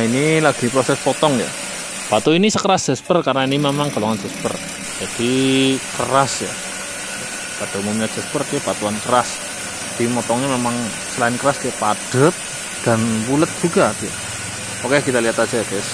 Nah ini lagi proses potong ya. Batu ini sekeras jasper karena ini memang golongan jasper. Jadi keras ya. Pada umumnya jasper dia batuan keras. Jadi motongnya memang selain keras dia padat dan bulat juga dia. Oke kita lihat aja guys.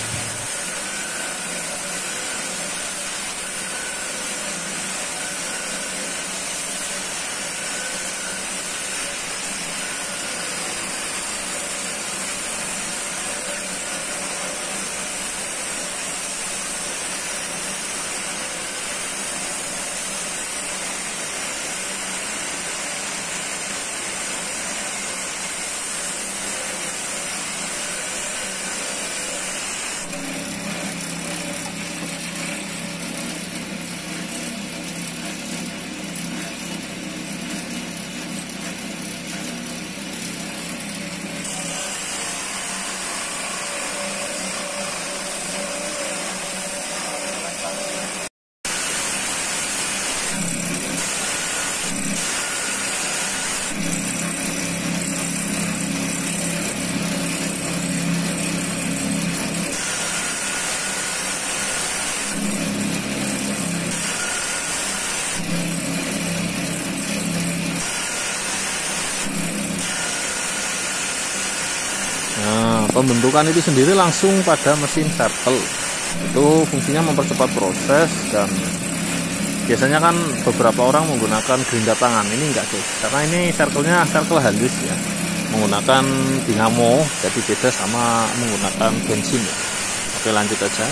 pembentukan itu sendiri langsung pada mesin shuttle itu fungsinya mempercepat proses dan biasanya kan beberapa orang menggunakan gerinda tangan ini enggak guys karena ini circle-nya circle halus ya menggunakan dinamo jadi beda sama menggunakan bensin ya oke lanjut aja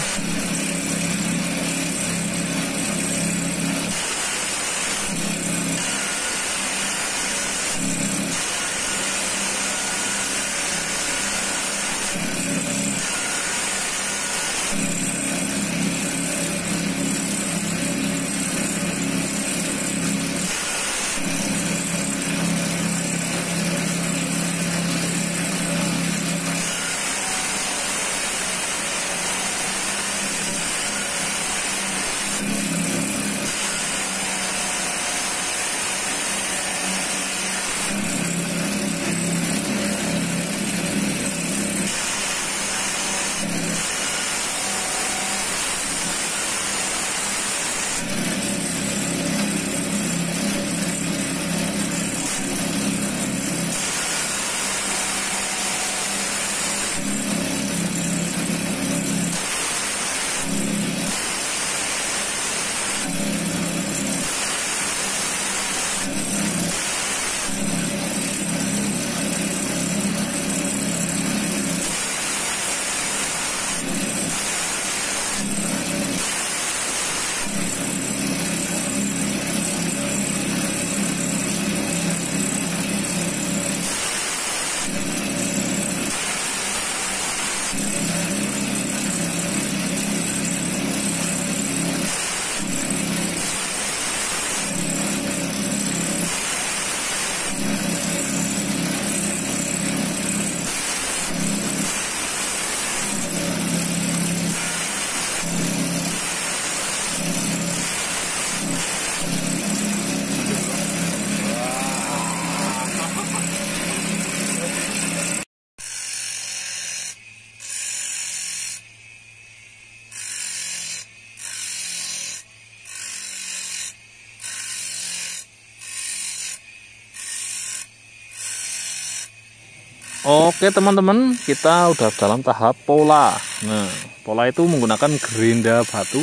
Oke teman-teman, kita udah dalam tahap pola. Nah, pola itu menggunakan gerinda batu,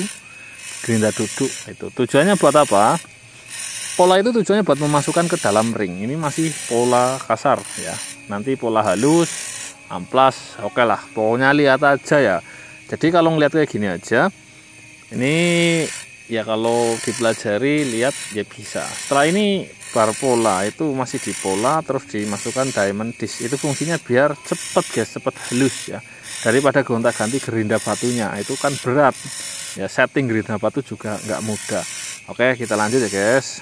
gerinda duduk. Itu tujuannya buat apa? Pola itu tujuannya buat memasukkan ke dalam ring. Ini masih pola kasar ya. Nanti pola halus, amplas, oke lah. Pokoknya lihat aja ya. Jadi kalau ngeliat kayak gini aja, ini ya kalau dipelajari lihat ya bisa setelah ini bar pola itu masih di pola terus dimasukkan diamond disc itu fungsinya biar cepet guys cepet halus ya daripada gonta ganti gerinda batunya itu kan berat ya setting gerinda batu juga nggak mudah oke kita lanjut ya guys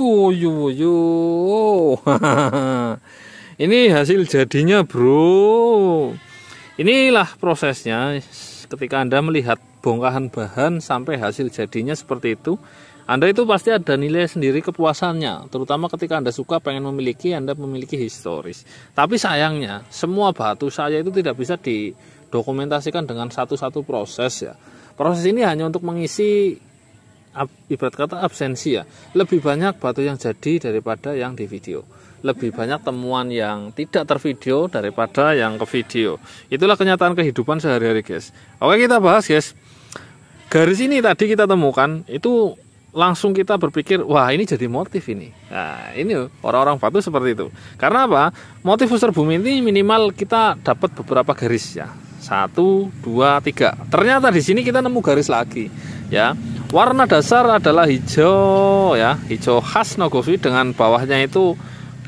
Wuyu Ini hasil jadinya, Bro. Inilah prosesnya ketika Anda melihat bongkahan bahan sampai hasil jadinya seperti itu. Anda itu pasti ada nilai sendiri kepuasannya, terutama ketika Anda suka pengen memiliki, Anda memiliki historis. Tapi sayangnya, semua batu saya itu tidak bisa didokumentasikan dengan satu-satu proses ya. Proses ini hanya untuk mengisi ibarat kata absensi ya lebih banyak batu yang jadi daripada yang di video lebih banyak temuan yang tidak tervideo daripada yang ke video itulah kenyataan kehidupan sehari-hari guys oke kita bahas guys garis ini tadi kita temukan itu langsung kita berpikir wah ini jadi motif ini nah ini orang-orang batu seperti itu karena apa motif user bumi ini minimal kita dapat beberapa garis ya satu dua tiga ternyata di sini kita nemu garis lagi ya warna dasar adalah hijau ya hijau khas nogofi dengan bawahnya itu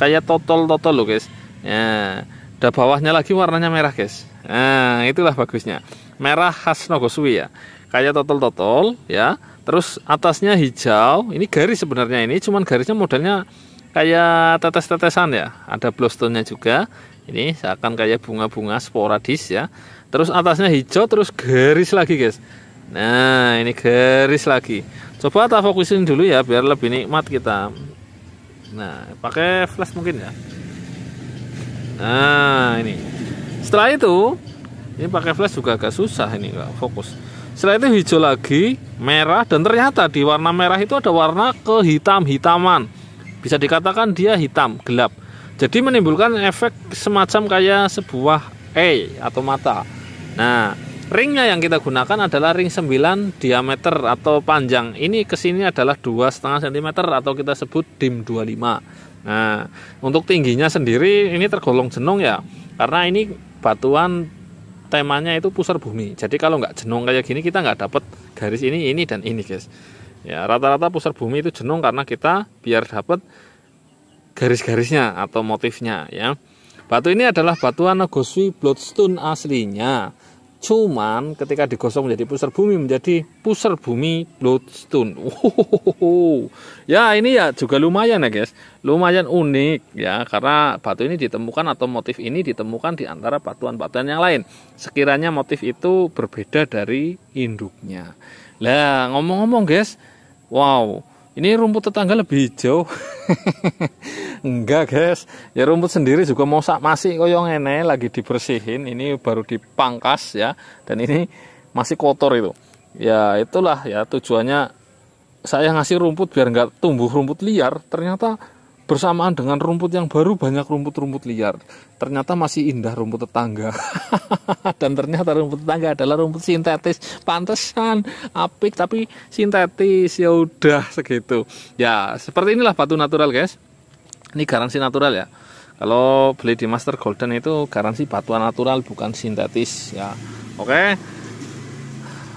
kayak totol-totol loh guys ya dan bawahnya lagi warnanya merah guys nah itulah bagusnya merah khas nogosui ya kayak totol-totol ya terus atasnya hijau ini garis sebenarnya ini cuman garisnya modelnya kayak tetes-tetesan ya ada nya juga ini seakan kayak bunga-bunga sporadis ya terus atasnya hijau terus garis lagi guys Nah, ini garis lagi. Coba kita fokusin dulu ya biar lebih nikmat kita. Nah, pakai flash mungkin ya. Nah, ini. Setelah itu, ini pakai flash juga agak susah ini nggak fokus. Setelah itu hijau lagi, merah dan ternyata di warna merah itu ada warna kehitam-hitaman. Bisa dikatakan dia hitam, gelap. Jadi menimbulkan efek semacam kayak sebuah E atau mata. Nah, Ringnya yang kita gunakan adalah ring 9 diameter atau panjang. Ini kesini adalah 2,5 cm atau kita sebut dim 25. Nah, untuk tingginya sendiri ini tergolong jenong ya. Karena ini batuan temanya itu pusar bumi. Jadi kalau nggak jenong kayak gini kita nggak dapat garis ini, ini dan ini, guys. Ya rata-rata pusar bumi itu jenong karena kita biar dapat garis-garisnya atau motifnya ya. Batu ini adalah batuan negosi Bloodstone aslinya. Cuman ketika digosong menjadi pusar bumi menjadi pusar bumi bloodstone. Uhuhuhu. Ya ini ya juga lumayan ya guys, lumayan unik ya karena batu ini ditemukan atau motif ini ditemukan di antara batuan-batuan yang lain. Sekiranya motif itu berbeda dari induknya. Lah ngomong-ngomong guys, wow ini rumput tetangga lebih hijau enggak guys ya rumput sendiri juga mosak masih koyong ini lagi dibersihin ini baru dipangkas ya dan ini masih kotor itu ya itulah ya tujuannya saya ngasih rumput biar nggak tumbuh rumput liar ternyata bersamaan dengan rumput yang baru banyak rumput-rumput liar. Ternyata masih indah rumput tetangga. Dan ternyata rumput tetangga adalah rumput sintetis. Pantesan apik tapi sintetis. Ya udah segitu. Ya, seperti inilah batu natural, guys. Ini garansi natural ya. Kalau beli di Master Golden itu garansi batuan natural bukan sintetis ya. Oke.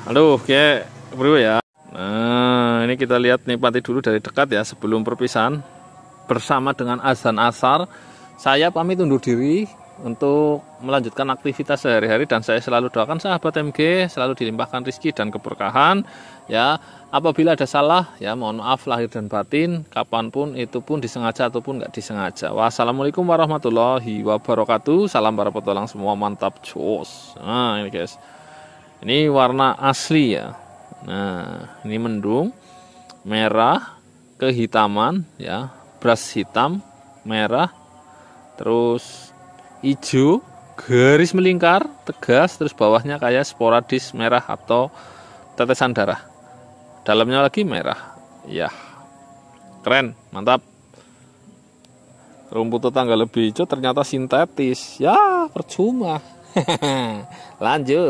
Aduh, kayak berubah ya. Nah, ini kita lihat nih pati dulu dari dekat ya sebelum perpisahan bersama dengan azan asar. Saya pamit undur diri untuk melanjutkan aktivitas sehari-hari dan saya selalu doakan sahabat MG selalu dilimpahkan rizki dan keberkahan ya apabila ada salah ya mohon maaf lahir dan batin kapanpun itu pun disengaja ataupun nggak disengaja wassalamualaikum warahmatullahi wabarakatuh salam para petualang semua mantap cus nah ini guys ini warna asli ya nah ini mendung merah kehitaman ya beras hitam, merah, terus hijau, garis melingkar, tegas, terus bawahnya kayak sporadis merah atau tetesan darah. Dalamnya lagi merah. Ya. Keren, mantap. Rumput tetangga lebih hijau ternyata sintetis. Ya, percuma. Lanjut.